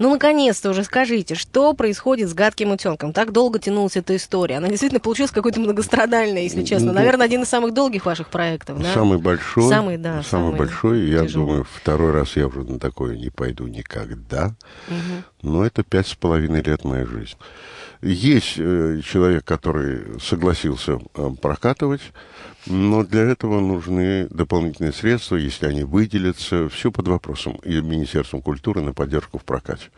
Ну, наконец-то уже скажите, что происходит с гадким утенком? Так долго тянулась эта история. Она действительно получилась какой-то многострадальной, если честно. Ну, Наверное, один из самых долгих ваших проектов, да? Самый большой. Самый, да. Самый, самый большой. Я думаю, второй раз я уже на такое не пойду никогда. Угу. Но это пять с половиной лет моей жизни. Есть э, человек, который согласился э, прокатывать, но для этого нужны дополнительные средства, если они выделятся, все под вопросом и Министерством культуры на поддержку в прокате.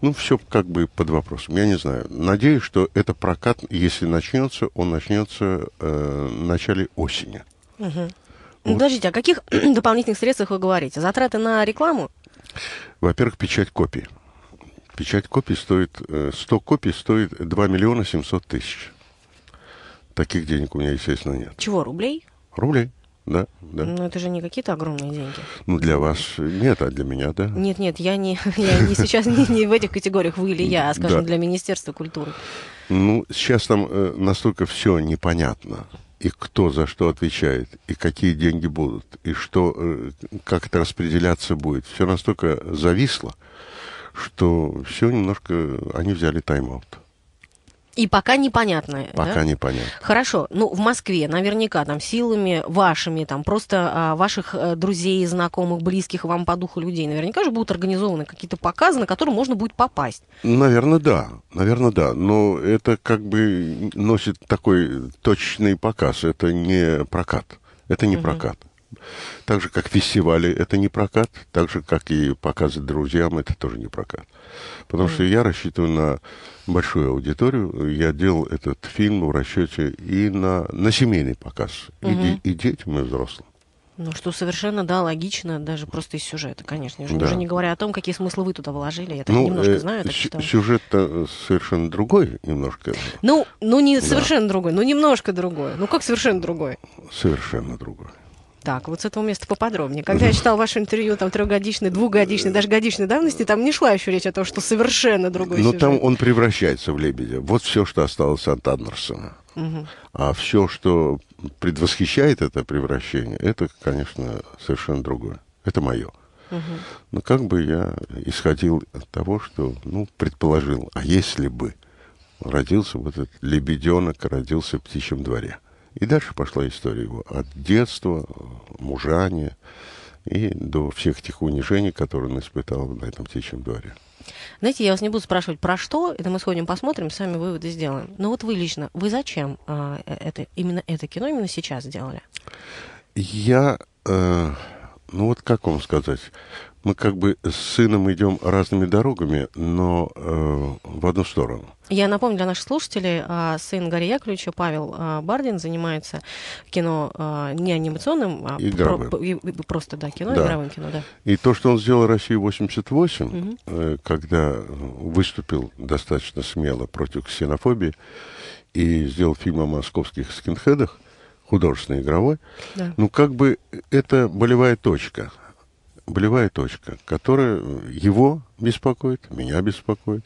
Ну, все как бы под вопросом. Я не знаю. Надеюсь, что этот прокат, если начнется, он начнется э, в начале осени. Угу. Вот. подождите, о каких дополнительных средствах вы говорите? Затраты на рекламу? Во-первых, печать копий. Печать копий стоит, 100 э, копий стоит 2 миллиона 700 тысяч. Таких денег у меня, естественно, нет. Чего, рублей? Рублей. Да, да. Но ну, это же не какие-то огромные деньги. Ну, для вас нет, а для меня, да. Нет, нет, я не, я не сейчас не, не в этих категориях вы или я, а, скажем, да. для Министерства культуры. Ну, сейчас там э, настолько все непонятно. И кто за что отвечает, и какие деньги будут, и что, э, как это распределяться будет. Все настолько зависло, что все немножко они взяли тайм-аут. И пока непонятно. Пока да? непонятно. Хорошо. Ну, в Москве наверняка там силами вашими, там просто а, ваших а, друзей, знакомых, близких вам по духу людей, наверняка же будут организованы какие-то показы, на которые можно будет попасть. Наверное, да. Наверное, да. Но это как бы носит такой точный показ. Это не прокат. Это не угу. прокат. Так же, как фестивали, это не прокат. Так же, как и показы друзьям, это тоже не прокат. Потому что я рассчитываю на большую аудиторию. Я делал этот фильм в расчете и на, на семейный показ. Угу. И, и детям, и взрослым. Ну, что совершенно, да, логично, даже просто из сюжета, конечно же. Да. Уже не говоря о том, какие смыслы вы туда вложили. Я так ну, немножко э, знаю. Так что... Сюжет-то э, совершенно другой немножко. Ну, ну не да. совершенно другой, но ну, немножко другой. Ну, как совершенно другой? Совершенно другой. Так, вот с этого места поподробнее. Когда я читал ваше интервью, там, трехгодичной, двухгодичной, э, даже годичной давности, там не шла еще речь о том, что совершенно другой Но ну, сюжет. там он превращается в лебедя. Вот все, что осталось от Андерсона. Угу. А все, что предвосхищает это превращение, это, конечно, совершенно другое. Это мое. Угу. Но как бы я исходил от того, что, ну, предположил, а если бы родился вот этот лебеденок, родился в птичьем дворе. И дальше пошла история его от детства, мужания и до всех тех унижений, которые он испытал на этом птичьем дворе. Знаете, я вас не буду спрашивать про что, это мы сходим посмотрим, сами выводы сделаем. Но вот вы лично, вы зачем а, э, это, именно это кино именно сейчас сделали? Я, э, ну вот как вам сказать, мы как бы с сыном идем разными дорогами, но э, в одну сторону. Я напомню для наших слушателей, а, сын Гарри Яковлевича, Павел а, Бардин, занимается кино а, не анимационным, а игровым. Про, просто да, кино, да. игровым кино. Да. И то, что он сделал России 88 угу. когда выступил достаточно смело против ксенофобии и сделал фильм о московских скинхедах, художественный игровой да. ну как бы э, это болевая точка – болевая точка, которая э, его беспокоит, меня беспокоит.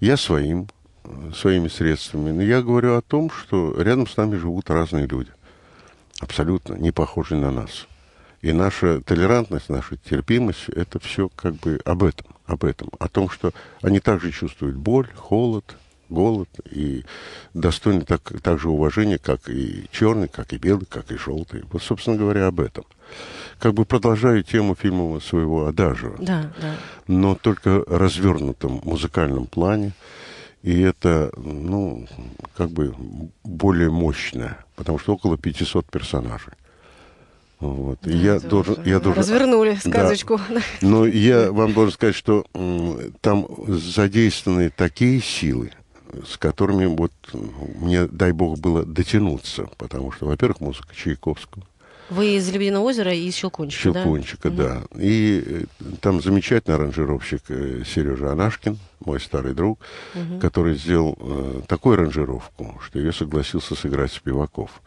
Я своим, э, своими средствами. Но я говорю о том, что рядом с нами живут разные люди, абсолютно не похожие на нас. И наша толерантность, наша терпимость – это все как бы об этом, об этом, о том, что они также чувствуют боль, холод, голод и достойны так, так же уважения, как и черный, как и белый, как и желтый. Вот, собственно говоря, об этом. Как бы продолжаю тему фильма своего «Адажио». Да, да. Но только развернутом музыкальном плане. И это, ну, как бы более мощное, потому что около 500 персонажей. Вот. Да, я да, должен, да. я должен... Развернули сказочку. Да. Но я вам должен сказать, что там задействованы такие силы, с которыми вот мне, дай бог, было дотянуться, потому что, во-первых, музыка Чайковского. Вы из Лебединого озера и из Щелкунчика, Щелкунчика, да? да. И э, там замечательный аранжировщик э, Сережа Анашкин, мой старый друг, угу. который сделал э, такую аранжировку, что ее согласился сыграть Спиваков.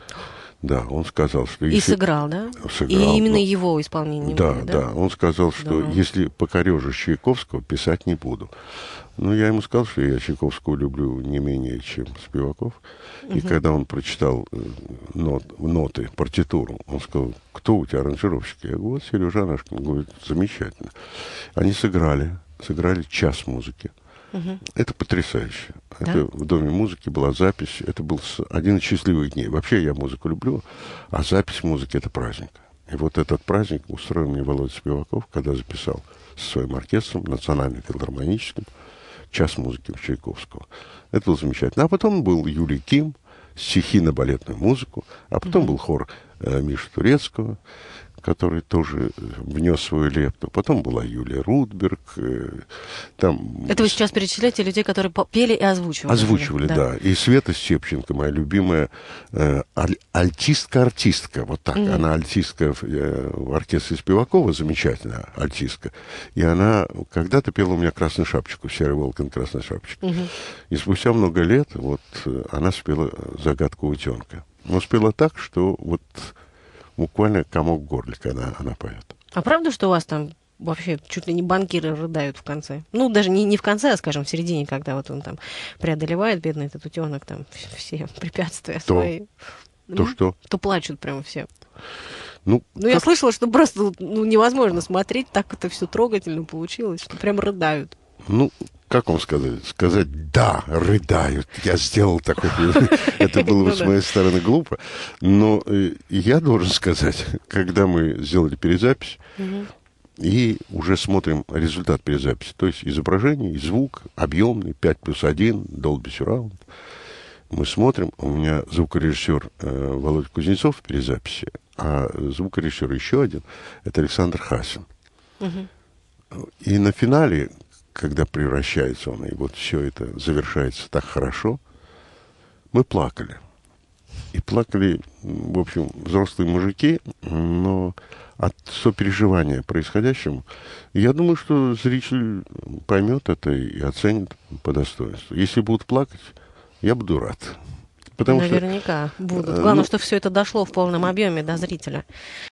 Да, он сказал, что... И если... сыграл, да? Сыграл, и именно его исполнение. Да, было, да, да. Он сказал, что да. если покорежу Чайковского, писать не буду. Ну, я ему сказал, что я Чайковского люблю не менее, чем Спиваков. Угу. И когда он прочитал э, нот, ноты, партитуру, он сказал, кто у тебя аранжировщик? Я говорю, вот Сережа Анашкин. Он говорит, замечательно. Они сыграли, сыграли час музыки. Угу. Это потрясающе. Да? Это в Доме музыки была запись. Это был один из счастливых дней. Вообще я музыку люблю, а запись музыки – это праздник. И вот этот праздник устроил мне Володя Спиваков, когда записал со своим оркестром, национальным филармоническим, час музыки у Чайковского. Это было замечательно. А потом был Юрий Ким, стихи на балетную музыку, а потом угу. был хор э, Миши Турецкого, который тоже э, внес свою лепту. Потом была Юлия Рудберг. Э, там... Это вы сейчас перечисляете людей, которые пели и озвучивали. Озвучивали, да. да. И Света Степченко, моя любимая э, аль- альтистка-артистка. Вот так. mm Она альтистка в, в оркестре Спивакова, замечательная альтистка. И она когда-то пела у меня «Красную шапочку», «Серый волкан, красная шапочка». Mm-hmm. И спустя много лет вот она спела «Загадку утенка». Но спела так, что вот буквально комок в горле, когда она поет. А правда, что у вас там вообще чуть ли не банкиры рыдают в конце? Ну, даже не, не в конце, а, скажем, в середине, когда вот он там преодолевает, бедный этот утенок, там все препятствия то, свои. То ну, что? То плачут прямо все. Ну, ну как... я слышала, что просто ну, невозможно смотреть, так это все трогательно получилось, что прям рыдают ну, как вам сказать? Сказать «да, рыдают». Я сделал такой... Это было бы ну с моей стороны глупо. Но э, я должен сказать, когда мы сделали перезапись, и уже смотрим результат перезаписи. То есть изображение, звук, объемный, 5 плюс 1, Dolby Surround. Мы смотрим, у меня звукорежиссер э, Володя Кузнецов в перезаписи, а звукорежиссер еще один, это Александр Хасин. Угу. И на финале, когда превращается он, и вот все это завершается так хорошо, мы плакали. И плакали, в общем, взрослые мужики, но от сопереживания происходящему, я думаю, что зритель поймет это и оценит по достоинству. Если будут плакать, я буду рад. Потому Наверняка что, будут. Э, Главное, ну, что все это дошло в полном объеме до зрителя.